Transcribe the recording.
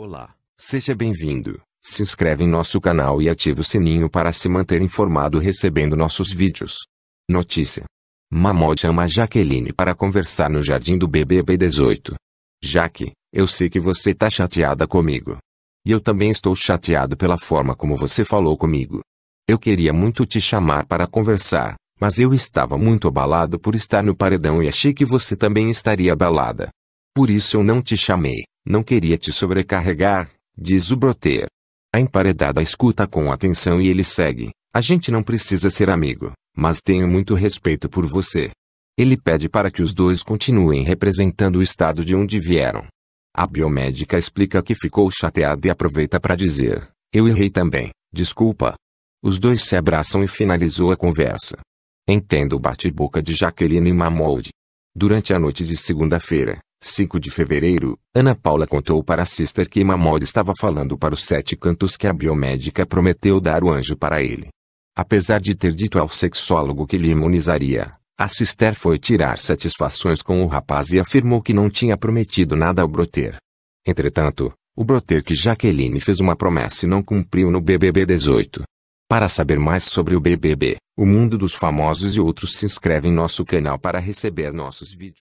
Olá, seja bem-vindo. Se inscreve em nosso canal e ative o sininho para se manter informado recebendo nossos vídeos. Notícia: Mamó chama Jaqueline para conversar no jardim do BBB 18. Jaque, eu sei que você tá chateada comigo. E eu também estou chateado pela forma como você falou comigo. Eu queria muito te chamar para conversar, mas eu estava muito abalado por estar no paredão e achei que você também estaria abalada. Por isso eu não te chamei, não queria te sobrecarregar, diz o Broter. A emparedada escuta com atenção e ele segue. A gente não precisa ser amigo, mas tenho muito respeito por você. Ele pede para que os dois continuem representando o estado de onde vieram. A biomédica explica que ficou chateada e aproveita para dizer: Eu errei também, desculpa. Os dois se abraçam e finalizou a conversa. Entendo o bate-boca de Jaqueline Mamold. Durante a noite de segunda-feira, 5 de fevereiro, Ana Paula contou para a sister que Mamode estava falando para os sete cantos que a biomédica prometeu dar o anjo para ele. Apesar de ter dito ao sexólogo que lhe imunizaria, a sister foi tirar satisfações com o rapaz e afirmou que não tinha prometido nada ao Broter. Entretanto, o Broter que Jaqueline fez uma promessa e não cumpriu no BBB 18. Para saber mais sobre o BBB, o mundo dos famosos e outros se inscreve em nosso canal para receber nossos vídeos.